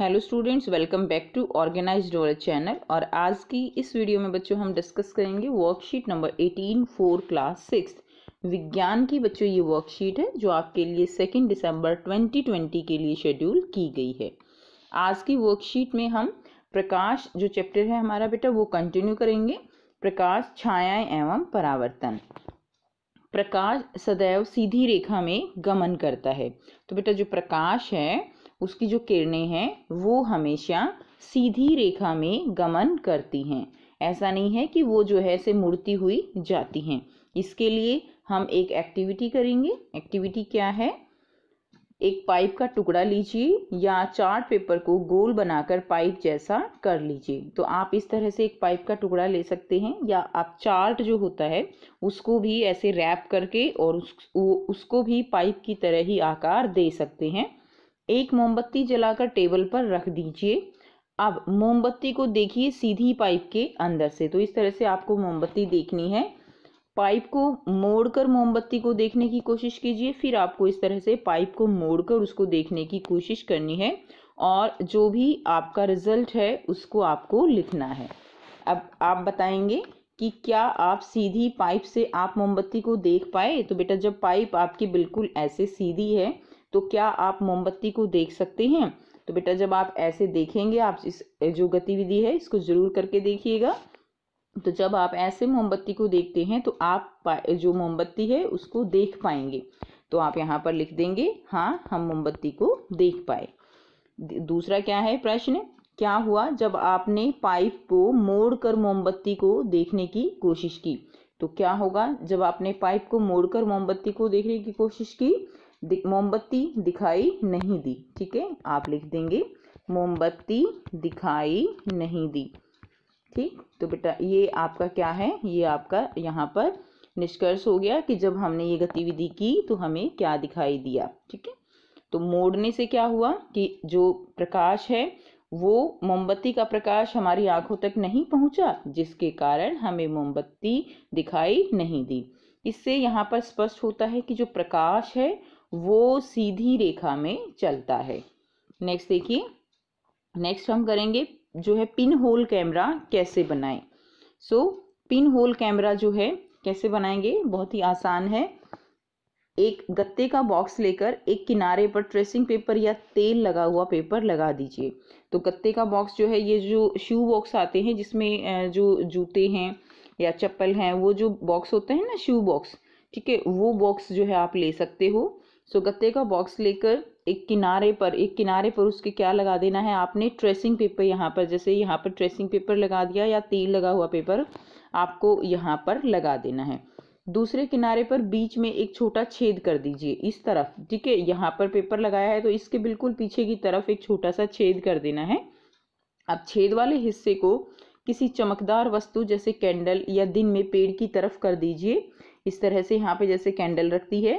hello students welcome back to organise door channel और आज की इस वीडियो में बच्चों हम डिस्कस करेंगे worksheet number eighteen four class six विज्ञान की बच्चों ये वर्कशीट है जो आपके लिए सेकेंड दिसंबर ट्वेंटी ट्वेंटी के लिए शेड्यूल की गई है आज की वर्कशीट में हम प्रकाश जो चैप्टर है हमारा बेटा वो कंटिन्यू करेंगे प्रकाश छायाएँ एवं परावर्तन प्रकाश सदैव सीधी रेखा में गमन करता है तो बेटा जो प्रकाश है उसकी जो किरणें हैं वो हमेशा सीधी रेखा में गमन करती हैं ऐसा नहीं है कि वो जो है से मुड़ती हुई जाती हैं इसके लिए हम एक एक्टिविटी करेंगे एक्टिविटी क्या है एक पाइप का टुकड़ा लीजिए या चार्ट पेपर को गोल बनाकर पाइप जैसा कर लीजिए तो आप इस तरह से एक पाइप का टुकड़ा ले सकते हैं या आप चार्ट जो होता है उसको भी ऐसे रैप करके और उस, उसको भी पाइप की तरह ही आकार दे सकते हैं एक मोमबत्ती जलाकर टेबल पर रख दीजिए अब मोमबत्ती को देखिए सीधी पाइप के अंदर से तो इस तरह से आपको मोमबत्ती देखनी है पाइप को मोड़कर मोमबत्ती को देखने की कोशिश कीजिए फिर आपको इस तरह से पाइप को मोड़कर उसको देखने की कोशिश करनी है और जो भी आपका रिजल्ट है उसको आपको लिखना है अब आप बताएंगे कि क्या आप सीधी पाइप से आप मोमबत्ती को देख पाए तो बेटा जब पाइप आपकी बिल्कुल ऐसे सीधी है तो क्या आप मोमबत्ती को देख सकते हैं तो बेटा जब आप ऐसे देखेंगे आप इस जो गतिविधि है इसको जरूर करके देखिएगा तो जब आप ऐसे मोमबत्ती को देखते हैं तो आप जो मोमबत्ती है उसको देख पाएंगे तो आप यहाँ पर लिख देंगे हाँ हम मोमबत्ती को देख पाए दूसरा क्या है प्रश्न क्या हुआ जब आपने पाइप को मोड़कर मोमबत्ती को देखने की कोशिश की तो क्या होगा जब आपने पाइप को मोड़कर मोमबत्ती को देखने की कोशिश की मोमबत्ती दिखाई नहीं दी ठीक है आप लिख देंगे मोमबत्ती दिखाई नहीं दी ठीक तो बेटा ये आपका क्या है ये आपका यहाँ पर निष्कर्ष हो गया कि जब हमने ये गतिविधि की तो हमें क्या दिखाई दिया ठीक है तो मोड़ने से क्या हुआ कि जो प्रकाश है वो मोमबत्ती का प्रकाश हमारी आंखों तक नहीं पहुंचा जिसके कारण हमें मोमबत्ती दिखाई नहीं दी इससे यहाँ पर स्पष्ट होता है कि जो प्रकाश है वो सीधी रेखा में चलता है नेक्स्ट देखिए नेक्स्ट हम करेंगे जो है पिन होल कैमरा कैसे बनाएं so so, pin hole camera जो है कैसे बनाएंगे बहुत ही आसान है एक गत्ते का बॉक्स लेकर एक किनारे पर ट्रेसिंग पेपर या तेल लगा हुआ पेपर लगा दीजिए तो गत्ते का बॉक्स जो है ये जो शू बॉक्स आते हैं जिसमें जो जूते हैं या चप्पल हैं वो जो बॉक्स होते हैं ना शू बॉक्स ठीक है वो बॉक्स जो है आप ले सकते हो सो गत्ते का बॉक्स लेकर एक किनारे पर एक किनारे पर उसके क्या लगा देना है आपने ट्रेसिंग पेपर यहाँ पर जैसे यहाँ पर ट्रेसिंग पेपर लगा दिया या तेल लगा हुआ पेपर आपको यहाँ पर लगा देना है दूसरे किनारे पर बीच में एक छोटा छेद कर दीजिए इस तरफ ठीक है यहाँ पर पेपर लगाया है तो इसके बिल्कुल पीछे की तरफ एक छोटा सा छेद कर देना है अब छेद वाले हिस्से को किसी चमकदार वस्तु जैसे कैंडल या दिन में पेड़ की तरफ कर दीजिए इस तरह से यहाँ पे जैसे कैंडल रखती है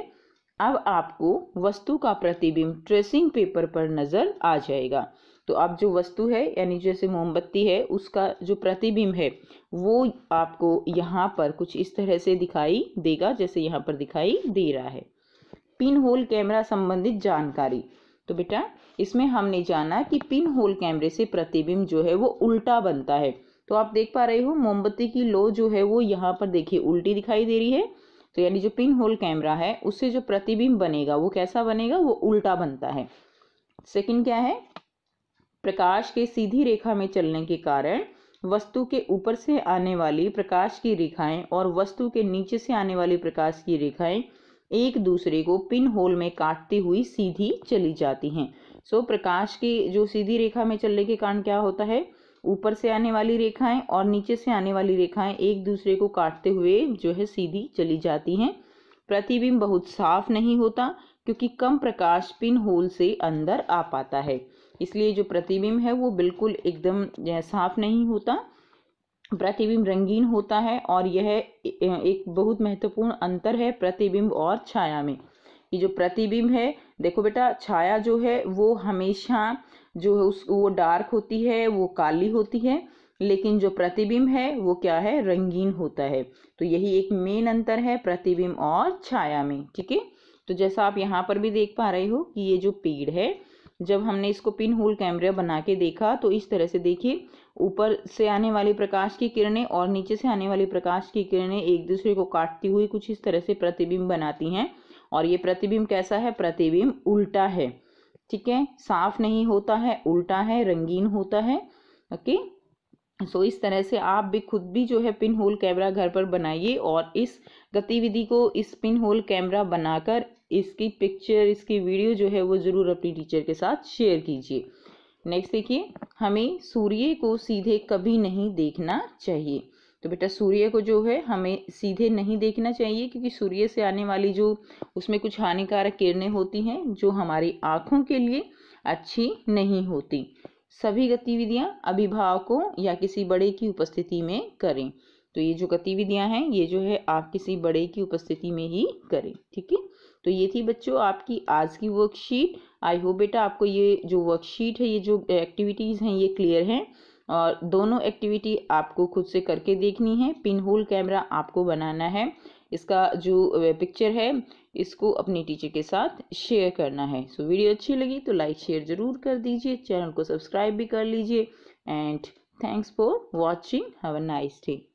अब आपको वस्तु का प्रतिबिंब ट्रेसिंग पेपर पर नज़र आ जाएगा तो अब जो वस्तु है यानी जैसे मोमबत्ती है उसका जो प्रतिबिंब है वो आपको यहाँ पर कुछ इस तरह से दिखाई देगा जैसे यहाँ पर दिखाई दे रहा है पिन होल कैमरा संबंधित जानकारी तो बेटा इसमें हमने जाना कि पिन होल कैमरे से प्रतिबिंब जो है वो उल्टा बनता है तो आप देख पा रहे हो मोमबत्ती की लो जो है वो यहाँ पर देखिए उल्टी दिखाई दे रही है तो यानी जो पिन होल कैमरा है उससे जो प्रतिबिंब बनेगा वो कैसा बनेगा वो उल्टा बनता है सेकंड क्या है प्रकाश के सीधी रेखा में चलने के कारण वस्तु के ऊपर से आने वाली प्रकाश की रेखाएं और वस्तु के नीचे से आने वाली प्रकाश की रेखाएं एक दूसरे को पिन होल में काटती हुई सीधी चली जाती हैं सो so, प्रकाश की जो सीधी रेखा में चलने के कारण क्या होता है ऊपर से आने वाली रेखाएं और नीचे से आने वाली रेखाएं एक दूसरे को काटते हुए जो है सीधी चली जाती हैं प्रतिबिंब बहुत साफ नहीं होता क्योंकि कम प्रकाश पिन होल से अंदर आ पाता है इसलिए जो प्रतिबिंब है वो बिल्कुल एकदम साफ नहीं होता प्रतिबिंब रंगीन होता है और यह एक बहुत महत्वपूर्ण अंतर है प्रतिबिंब और छाया में ये जो प्रतिबिंब है देखो बेटा छाया जो है वो हमेशा जो है उस वो डार्क होती है वो काली होती है लेकिन जो प्रतिबिंब है वो क्या है रंगीन होता है तो यही एक मेन अंतर है प्रतिबिंब और छाया में ठीक है तो जैसा आप यहाँ पर भी देख पा रहे हो कि ये जो पेड़ है जब हमने इसको पिन होल कैमरा बना के देखा तो इस तरह से देखिए ऊपर से आने वाली प्रकाश की किरणें और नीचे से आने वाली प्रकाश की किरणें एक दूसरे को काटती हुई कुछ इस तरह से प्रतिबिंब बनाती हैं और ये प्रतिबिंब कैसा है प्रतिबिंब उल्टा है ठीक है साफ नहीं होता है उल्टा है रंगीन होता है ओके सो इस तरह से आप भी खुद भी जो है पिन होल कैमरा घर पर बनाइए और इस गतिविधि को इस पिन होल कैमरा बनाकर इसकी पिक्चर इसकी वीडियो जो है वो ज़रूर अपनी टीचर के साथ शेयर कीजिए नेक्स्ट देखिए हमें सूर्य को सीधे कभी नहीं देखना चाहिए तो बेटा सूर्य को जो है हमें सीधे नहीं देखना चाहिए क्योंकि सूर्य से आने वाली जो उसमें कुछ हानिकारक किरणें होती हैं जो हमारी आँखों के लिए अच्छी नहीं होती सभी गतिविधियां अभिभावकों या किसी बड़े की उपस्थिति में करें तो ये जो गतिविधियां हैं ये जो है आप किसी बड़े की उपस्थिति में ही करें ठीक है तो ये थी बच्चों आपकी आज की वर्कशीट आई होप बेटा आपको ये जो वर्कशीट है ये जो एक्टिविटीज़ हैं ये क्लियर हैं और दोनों एक्टिविटी आपको खुद से करके देखनी है पिन होल कैमरा आपको बनाना है इसका जो पिक्चर है इसको अपने टीचर के साथ शेयर करना है सो so, वीडियो अच्छी लगी तो लाइक शेयर ज़रूर कर दीजिए चैनल को सब्सक्राइब भी कर लीजिए and thanks for watching have a nice day